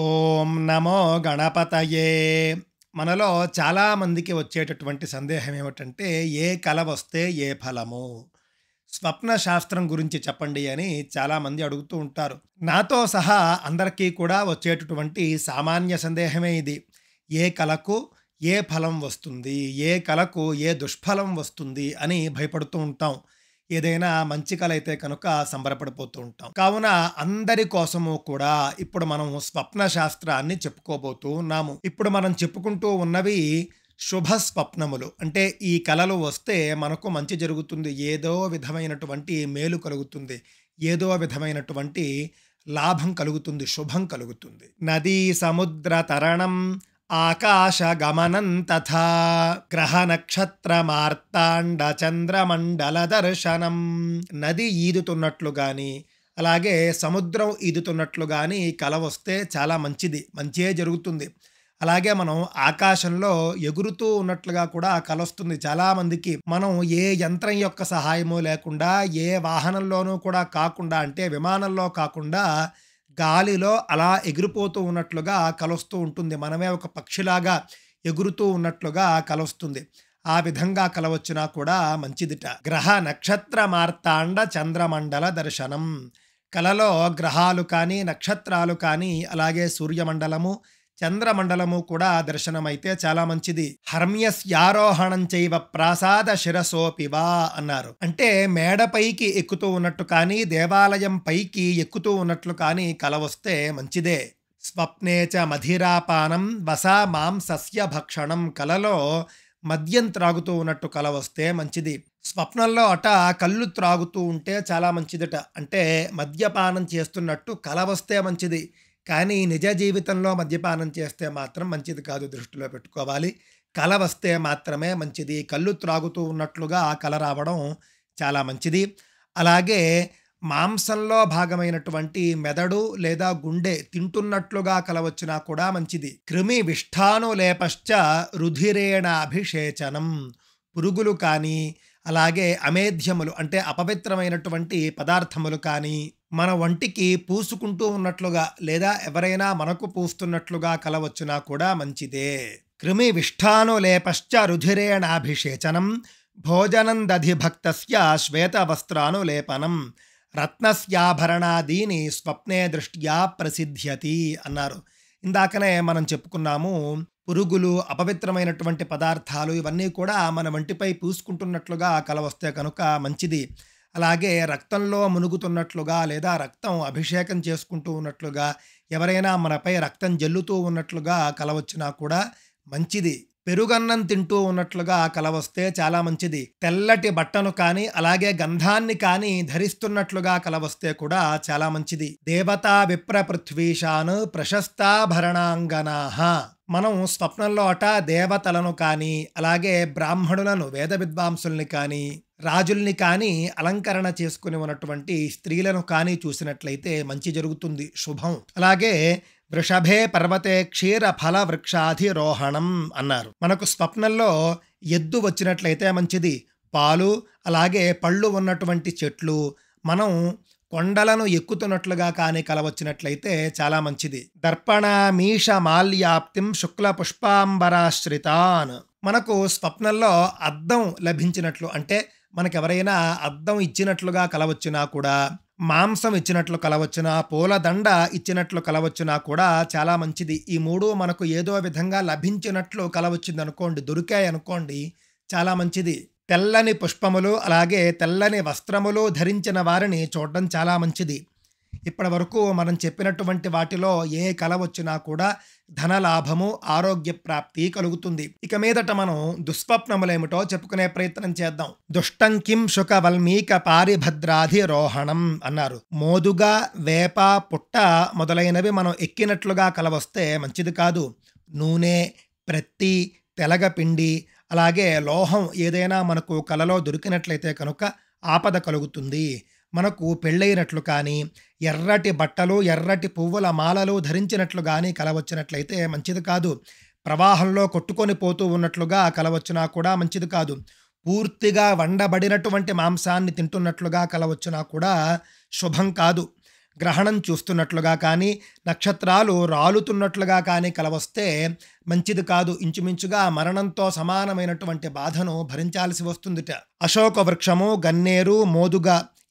ఓం నమో గణపతయే మనలో చాలామందికి వచ్చేటటువంటి సందేహం ఏమిటంటే ఏ కల వస్తే ఏ ఫలము స్వప్న శాస్త్రం గురించి చెప్పండి అని చాలామంది అడుగుతూ ఉంటారు నాతో సహా అందరికీ కూడా వచ్చేటటువంటి సామాన్య సందేహమే ఇది ఏ కళకు ఏ ఫలం వస్తుంది ఏ కళకు ఏ దుష్ఫలం వస్తుంది అని భయపడుతూ ఉంటాం ఏదైనా మంచి కళ అయితే కనుక సంబరపడిపోతూ ఉంటాం కావున అందరి కోసము కూడా ఇప్పుడు మనం స్వప్న శాస్త్రాన్ని చెప్పుకోబోతూ ఉన్నాము ఇప్పుడు మనం చెప్పుకుంటూ ఉన్నవి శుభ స్వప్నములు అంటే ఈ కళలు వస్తే మనకు మంచి జరుగుతుంది ఏదో విధమైనటువంటి మేలు కలుగుతుంది ఏదో విధమైనటువంటి లాభం కలుగుతుంది శుభం కలుగుతుంది నదీ సముద్ర తరణం ఆకాశగమనం తథా గ్రహ మార్తాండ చంద్రమండల దర్శనం నది ఈదుతున్నట్లు కానీ అలాగే సముద్రం ఈదుతున్నట్లు కానీ కల వస్తే చాలా మంచిది మంచే జరుగుతుంది అలాగే మనం ఆకాశంలో ఎగురుతూ ఉన్నట్లుగా కూడా కలొస్తుంది చాలామందికి మనం ఏ యంత్రం యొక్క సహాయము లేకుండా ఏ వాహనంలోనూ కూడా కాకుండా అంటే విమానంలో కాకుండా గాలిలో అలా ఎగిరిపోతూ ఉన్నట్లుగా కలుస్తూ ఉంటుంది మనమే ఒక పక్షిలాగా ఎగురుతూ ఉన్నట్లుగా కలుస్తుంది ఆ విధంగా కలవచ్చినా కూడా మంచిదిట గ్రహ నక్షత్ర మార్తాండ చంద్రమండల దర్శనం కలలో గ్రహాలు కానీ నక్షత్రాలు కానీ అలాగే సూర్యమండలము చంద్రమండలము కూడా దర్శనమైతే చాలా మంచిది హర్మ్యస్యారోహణం చైవ ప్రాసాద శిరసోపివా అన్నారు అంటే మేడపైకి ఎక్కుతూ ఉన్నట్టు కానీ దేవాలయం పైకి ఎక్కుతూ ఉన్నట్లు కానీ కల వస్తే మంచిదే స్వప్నే చ మధిరాపానం వసా మాంసస్య భక్షణం కలలో మద్యం త్రాగుతూ ఉన్నట్టు కల వస్తే మంచిది స్వప్నంలో అట కళ్ళు త్రాగుతూ ఉంటే చాలా మంచిదట అంటే మద్యపానం చేస్తున్నట్టు కల వస్తే మంచిది కానీ నిజ జీవితంలో మద్యపానం చేస్తే మాత్రం మంచిది కాదు దృష్టిలో పెట్టుకోవాలి కళ వస్తే మాత్రమే మంచిది కళ్ళు త్రాగుతూ ఉన్నట్లుగా ఆ కళ రావడం చాలా మంచిది అలాగే మాంసంలో భాగమైనటువంటి మెదడు లేదా గుండె తింటున్నట్లుగా కల వచ్చినా కూడా మంచిది క్రిమి విష్ఠాను లేపశ్చ రుధిరేణ అభిషేచనం పురుగులు కానీ అలాగే అమేధ్యములు అంటే అపవిత్రమైనటువంటి పదార్థములు కానీ మన వంటికి పూసుకుంటూ ఉన్నట్లుగా లేదా ఎవరైనా మనకు పూస్తున్నట్లుగా కలవచ్చునా కూడా మంచిదే క్రిమి విష్ఠాను లేపశ్చ రుధిరేణాభిషేచనం భోజనం దధి శ్వేత శ్వేతవస్త్రాను లేపనం రత్నస్యాభరణాదీని స్వప్నే దృష్ట్యా ప్రసిద్ధ్యతి అన్నారు ఇందాకనే మనం చెప్పుకున్నాము పురుగులు అపవిత్రమైనటువంటి పదార్థాలు ఇవన్నీ కూడా మన వంటిపై పూసుకుంటున్నట్లుగా కల వస్తే కనుక మంచిది అలాగే రక్తంలో మునుగుతున్నట్లుగా లేదా రక్తం అభిషేకం చేసుకుంటూ ఉన్నట్లుగా ఎవరైనా మనపై రక్తం జల్లుతూ ఉన్నట్లుగా కలవచ్చినా కూడా మంచిది పెరుగన్నం తింటూ ఉన్నట్లుగా కలవస్తే చాలా మంచిది తెల్లటి బట్టను కానీ అలాగే గంధాన్ని కానీ ధరిస్తున్నట్లుగా కలవస్తే కూడా చాలా మంచిది దేవతా విప్ర పృథ్వీషాను ప్రశస్తాభరణాంగనా మనం స్వప్నంలో అట దేవతలను కానీ అలాగే బ్రాహ్మణులను వేద విద్వాంసుల్ని కానీ రాజుల్ని కానీ అలంకరణ చేసుకుని ఉన్నటువంటి స్త్రీలను కానీ చూసినట్లయితే మంచి జరుగుతుంది శుభం అలాగే వృషభే పర్వతే క్షీర ఫల వృక్షాధిరోహణం అన్నారు మనకు స్వప్నంలో ఎద్దు వచ్చినట్లయితే మంచిది పాలు అలాగే పళ్ళు ఉన్నటువంటి చెట్లు మనం కొండలను ఎక్కుతున్నట్లుగా కానీ కలవచ్చినట్లయితే చాలా మంచిది దర్పణ మీష మాల్యాప్తిం శుక్ల పుష్పాంబరాశ్రితాన్ మనకు స్వప్నంలో అద్దం లభించినట్లు అంటే మనకెవరైనా అద్దం ఇచ్చినట్లుగా కలవచ్చునా కూడా మాంసం ఇచ్చినట్లు కలవచ్చునా పూలదండ ఇచ్చినట్లు కలవచ్చునా కూడా చాలా మంచిది ఈ మూడు మనకు ఏదో విధంగా లభించినట్లు కలవచ్చింది అనుకోండి దొరికాయి అనుకోండి చాలా మంచిది తెల్లని పుష్పములు అలాగే తెల్లని వస్త్రములు ధరించిన వారిని చూడడం చాలా మంచిది ఇప్పటి వరకు మనం చెప్పినటువంటి వాటిలో ఏ కళ వచ్చినా కూడా ధనలాభము ఆరోగ్య ప్రాప్తి కలుగుతుంది ఇక మీదట మనం దుస్వప్నములేమిటో చెప్పుకునే ప్రయత్నం చేద్దాం దుష్టంకిం శుక వల్మీక పారిభద్రాధి రోహణం అన్నారు మోదుగా వేప పుట్ట మొదలైనవి మనం ఎక్కినట్లుగా కలవస్తే మంచిది కాదు నూనె ప్రత్తి తెలగపిండి అలాగే లోహం ఏదైనా మనకు కలలో దొరికినట్లయితే కనుక ఆపద కలుగుతుంది మనకు పెళ్ళైనట్లు కానీ ఎర్రటి బట్టలు ఎర్రటి పువ్వుల మాలలు ధరించినట్లు కానీ కలవచ్చినట్లయితే మంచిది కాదు ప్రవాహంలో కొట్టుకొని పోతూ ఉన్నట్లుగా కలవచ్చినా కూడా మంచిది కాదు పూర్తిగా వండబడినటువంటి మాంసాన్ని తింటున్నట్లుగా కలవచ్చునా కూడా శుభం కాదు గ్రహణం చూస్తున్నట్లుగా కానీ నక్షత్రాలు రాలుతున్నట్లుగా కానీ కలవస్తే మంచిది కాదు ఇంచుమించుగా మరణంతో సమానమైనటువంటి బాధను భరించాల్సి వస్తుందిట అశోక వృక్షము గన్నేరు మోదుగ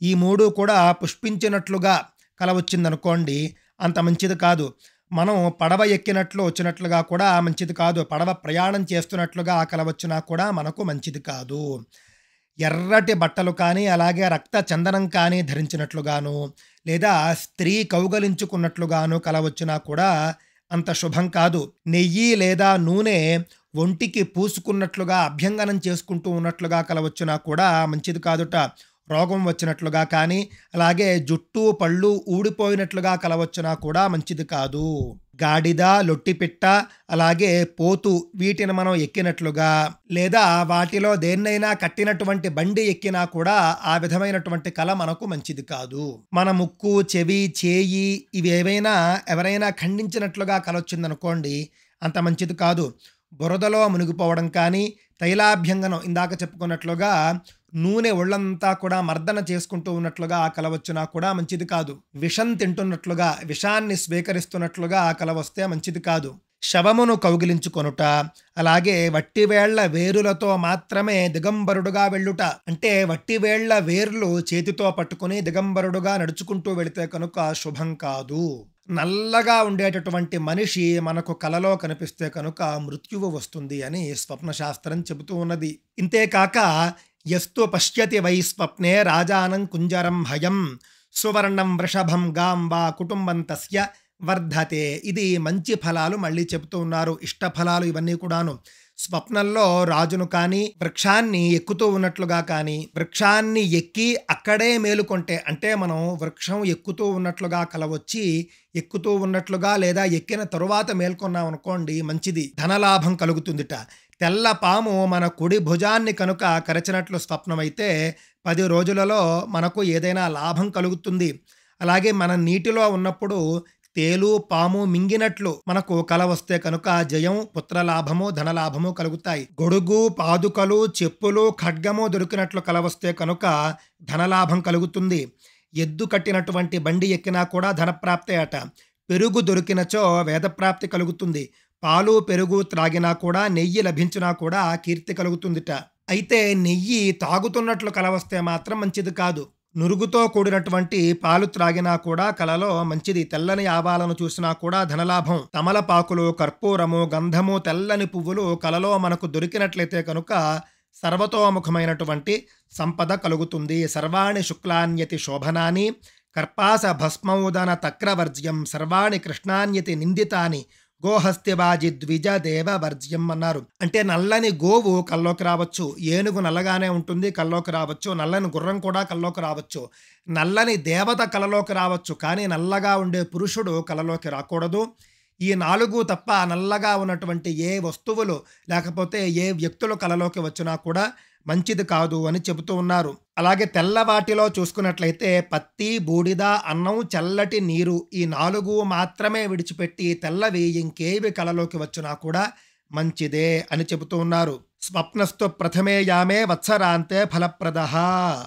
ఈ మూడు కూడా పుష్పించినట్లుగా కలవచ్చిందనుకోండి అంత మంచిది కాదు మనం పడవ ఎక్కినట్లు వచ్చినట్లుగా కూడా మంచిది కాదు పడవ ప్రయాణం చేస్తున్నట్లుగా కలవచ్చినా కూడా మనకు మంచిది కాదు ఎర్రటి బట్టలు కానీ అలాగే రక్త చందనం కానీ ధరించినట్లుగాను లేదా స్త్రీ కౌగలించుకున్నట్లుగాను కలవచ్చినా కూడా అంత శుభం కాదు నెయ్యి లేదా నూనె ఒంటికి పూసుకున్నట్లుగా అభ్యంగనం చేసుకుంటూ ఉన్నట్లుగా కలవచ్చునా కూడా మంచిది కాదుట రోగం వచ్చినట్లుగా కానీ అలాగే జుట్టు పళ్ళు ఊడిపోయినట్లుగా కలవచ్చునా కూడా మంచిది కాదు గాడిద లొట్టిపిట్ట అలాగే పోతు వీటిని మనం ఎక్కినట్లుగా లేదా వాటిలో దేన్నైనా కట్టినటువంటి బండి ఎక్కినా కూడా ఆ విధమైనటువంటి కళ మనకు మంచిది కాదు మన ముక్కు చెవి చేయి ఇవి ఏవైనా ఎవరైనా ఖండించినట్లుగా కళ వచ్చిందనుకోండి అంత మంచిది కాదు బురదలో మునిగిపోవడం కానీ తైలాభ్యంగనం ఇందాక చెప్పుకున్నట్లుగా నూనె ఒళ్ళంతా కూడా మర్దన చేసుకుంటూ ఉన్నట్లుగా ఆ కల వచ్చినా కూడా మంచిది కాదు విషం తింటున్నట్లుగా విషాన్ని స్వీకరిస్తున్నట్లుగా ఆ కల వస్తే మంచిది కాదు శవమును కౌగిలించుకొనుట అలాగే వట్టివేళ్ల వేరులతో మాత్రమే దిగంబరుడుగా వెళ్ళుట అంటే వట్టివేళ్ల వేర్లు చేతితో పట్టుకుని దిగంబరుడుగా నడుచుకుంటూ వెళితే కనుక శుభం కాదు నల్లగా ఉండేటటువంటి మనిషి మనకు కలలో కనిపిస్తే కనుక మృత్యువు వస్తుంది అని స్వప్నశాస్త్రం చెబుతూ ఉన్నది ఇంతేకాక ఎస్తు పశ్యతి వై స్వప్నే రాజానం కుంజరం భయం సువర్ణం వృషభం గాం వా కుటుంబం తస్య వర్ధతే ఇది మంచి ఫలాలు మళ్ళీ చెబుతూ ఉన్నారు ఇష్ట ఫలాలు ఇవన్నీ కూడాను స్వప్నంలో రాజును కానీ వృక్షాన్ని ఎక్కుతూ ఉన్నట్లుగా కానీ వృక్షాన్ని ఎక్కి అక్కడే మేలుకొంటే అంటే మనం వృక్షం ఎక్కుతూ ఉన్నట్లుగా కలవచ్చి ఎక్కుతూ ఉన్నట్లుగా లేదా ఎక్కిన తరువాత మేల్కొన్నాం అనుకోండి మంచిది ధనలాభం కలుగుతుందిట తెల్ల పాము మన కుడి భుజాన్ని కనుక కరచినట్లు స్వప్నమైతే పది రోజులలో మనకు ఏదైనా లాభం కలుగుతుంది అలాగే మన నీటిలో ఉన్నప్పుడు తేలు పాము మింగినట్లు మనకు కల వస్తే కనుక జయం పుత్రలాభము ధనలాభము కలుగుతాయి గొడుగు పాదుకలు చెప్పులు ఖడ్గము దొరికినట్లు కల వస్తే కనుక ధనలాభం కలుగుతుంది ఎద్దు కట్టినటువంటి బండి ఎక్కినా కూడా ధనప్రాప్తే అట పెరుగు దొరికినచో వేదప్రాప్తి కలుగుతుంది పాలు పెరుగు త్రాగినా కూడా నెయ్యి లభించినా కూడా కీర్తి కలుగుతుందిట అయితే నెయ్యి తాగుతున్నట్లు కల వస్తే మాత్రం మంచిది కాదు నురుగుతో కూడినటువంటి పాలు త్రాగినా కూడా కలలో మంచిది తెల్లని ఆవాలను చూసినా కూడా ధనలాభం తమలపాకులు కర్పూరము గంధము తెల్లని పువ్వులు కలలో మనకు దొరికినట్లయితే కనుక సర్వతోముఖమైనటువంటి సంపద కలుగుతుంది సర్వాణి శుక్లాన్యతి శోభనాని కర్పాస భస్మౌదన తక్రవర్జ్యం సర్వాణి కృష్ణాన్యతి నిందితాని దేవ వర్జ్యం అన్నారు అంటే నల్లని గోవు కల్లోకి రావచ్చు ఏనుగు నల్లగానే ఉంటుంది కల్లోకి రావచ్చు నల్లని గుర్రం కూడా కల్లోకి రావచ్చు నల్లని దేవత కలలోకి రావచ్చు కానీ నల్లగా ఉండే పురుషుడు కలలోకి రాకూడదు ఈ నాలుగు తప్ప నల్లగా ఉన్నటువంటి ఏ వస్తువులు లేకపోతే ఏ వ్యక్తులు కలలోకి వచ్చినా కూడా మంచిది కాదు అని చెబుతూ ఉన్నారు అలాగే తెల్లవాటిలో చూసుకున్నట్లయితే పత్తి బూడిద అన్నం చల్లటి నీరు ఈ నాలుగు మాత్రమే విడిచిపెట్టి తెల్లవి ఇంకేవి కలలోకి వచ్చినా కూడా మంచిదే అని చెబుతూ ఉన్నారు స్వప్నస్థు ప్రథమే యామే వత్సరాంతే ఫలప్రద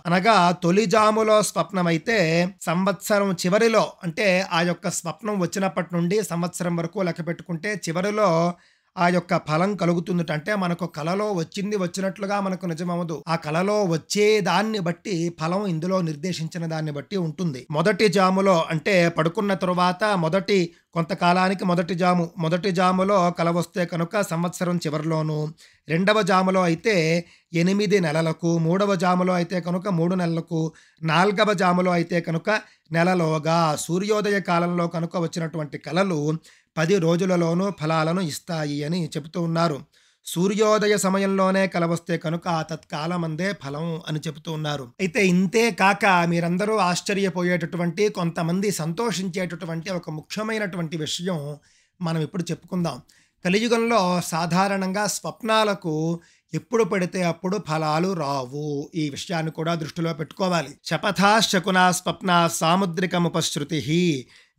అనగా తొలిజాములో స్వప్నమైతే సంవత్సరం చివరిలో అంటే ఆ యొక్క స్వప్నం వచ్చినప్పటి నుండి సంవత్సరం వరకు లెక్క పెట్టుకుంటే చివరిలో ఆ యొక్క ఫలం కలుగుతుంది అంటే మనకు కళలో వచ్చింది వచ్చినట్లుగా మనకు నిజమవదు ఆ కళలో వచ్చే దాన్ని బట్టి ఫలం ఇందులో నిర్దేశించిన దాన్ని బట్టి ఉంటుంది మొదటి జాములో అంటే పడుకున్న తరువాత మొదటి కొంతకాలానికి మొదటి జాము మొదటి జాములో కల వస్తే కనుక సంవత్సరం చివరిలోను రెండవ జాములో అయితే ఎనిమిది నెలలకు మూడవ జాములో అయితే కనుక మూడు నెలలకు నాలుగవ జాములో అయితే కనుక నెలలోగా సూర్యోదయ కాలంలో కనుక వచ్చినటువంటి కళలు పది రోజులలోనూ ఫలాలను ఇస్తాయి అని చెబుతూ ఉన్నారు సూర్యోదయ సమయంలోనే కలవస్తే కనుక ఆ తత్కాలమందే ఫలం అని చెబుతూ ఉన్నారు అయితే ఇంతే కాక మీరందరూ ఆశ్చర్యపోయేటటువంటి కొంతమంది సంతోషించేటటువంటి ఒక ముఖ్యమైనటువంటి విషయం మనం ఇప్పుడు చెప్పుకుందాం కలియుగంలో సాధారణంగా స్వప్నాలకు ఎప్పుడు పడితే అప్పుడు ఫలాలు రావు ఈ విషయాన్ని కూడా దృష్టిలో పెట్టుకోవాలి శపథా శకున స్వప్న సాముద్రికముపశ్రుతి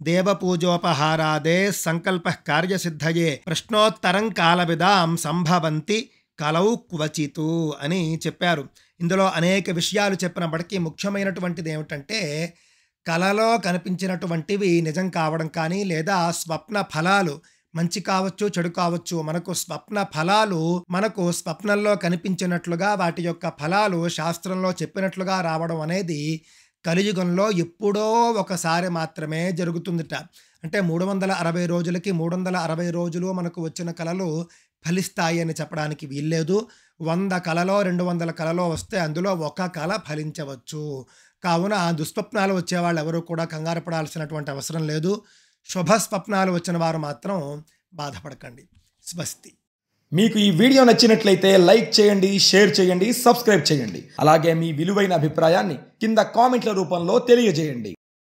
దేవపూజోపహారాదే సంకల్ప కార్యసిద్ధయే ప్రశ్నోత్తరం కాలవిదాం సంభవంతి కలౌ క్వచితు అని చెప్పారు ఇందులో అనేక విషయాలు చెప్పినప్పటికీ ముఖ్యమైనటువంటిది ఏమిటంటే కలలో కనిపించినటువంటివి నిజం కావడం కానీ లేదా స్వప్న ఫలాలు మంచి కావచ్చు చెడు కావచ్చు మనకు స్వప్న ఫలాలు మనకు స్వప్నంలో కనిపించినట్లుగా వాటి యొక్క ఫలాలు శాస్త్రంలో చెప్పినట్లుగా రావడం అనేది కలియుగంలో ఎప్పుడో ఒకసారి మాత్రమే జరుగుతుందిట అంటే మూడు వందల అరవై రోజులకి మూడు వందల అరవై రోజులు మనకు వచ్చిన కళలు ఫలిస్తాయి అని చెప్పడానికి వీల్లేదు వంద కళలో రెండు వందల కళలో వస్తే అందులో ఒక కళ ఫలించవచ్చు కావున దుస్వప్నాలు వచ్చేవాళ్ళు ఎవరు కూడా కంగారు పడాల్సినటువంటి అవసరం లేదు స్వప్నాలు వచ్చిన వారు మాత్రం బాధపడకండి స్వస్తి మీకు ఈ వీడియో నచ్చినట్లయితే లైక్ చేయండి షేర్ చేయండి సబ్స్క్రైబ్ చేయండి అలాగే మీ విలువైన అభిప్రాయాన్ని కింద కామెంట్ల రూపంలో తెలియజేయండి